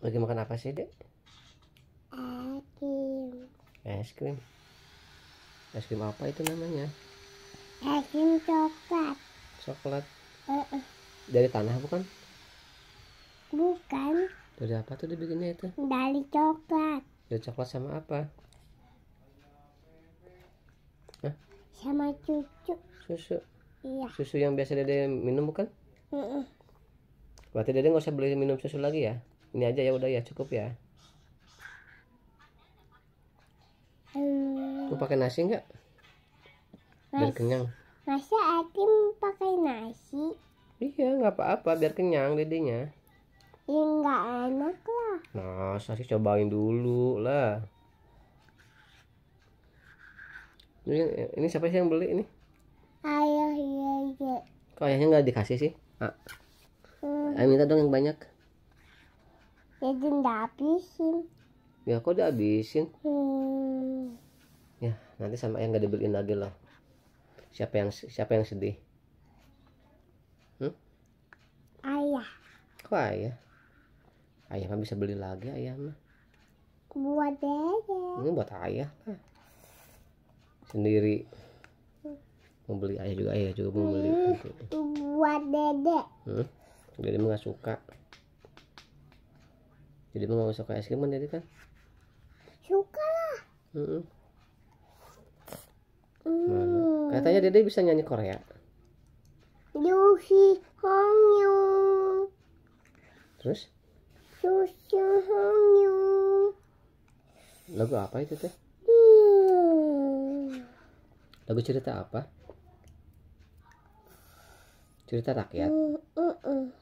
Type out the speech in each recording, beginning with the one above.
lagi makan apa sih dek es krim es krim es krim apa itu namanya es krim coklat coklat dari tanah bukan bukan dari apa tuh dibikinnya itu dari coklat dari coklat sama apa sama cucu susu iya susu yang biasa dede minum bukan uh -uh. berarti dede nggak usah beli minum susu lagi ya ini aja ya udah ya cukup ya Halo. mau pakai nasi nggak biar kenyang masa atim pakai nasi iya nggak apa-apa biar kenyang dedenya ya nggak enak lah nah sih cobain dulu lah ini, siapa sih yang beli ini ayah iya iya kok ayahnya nggak dikasih sih ah. Hmm. ayah minta dong yang banyak Ya udah habisin. Ya kok udah habisin? Hmm. Ya nanti sama yang gak dibeliin lagi loh. Siapa yang siapa yang sedih? Hmm? Ayah. Kok ayah? Ayah mah bisa beli lagi ayah mah. Buat ayah. Ini buat ayah lah. Sendiri mau beli ayah juga ayah juga mau beli hmm, buat dedek hmm? dedek nggak suka jadi mau suka es krim kan jadi kan suka lah Hmm. katanya dede bisa nyanyi Korea Yuhi Hongyu terus Yuhi Hongyu lagu apa itu teh hmm. lagu cerita apa cerita rakyat mm -mm.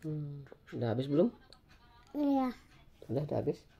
Hmm. Udah habis belum? Iya. Udah, udah habis.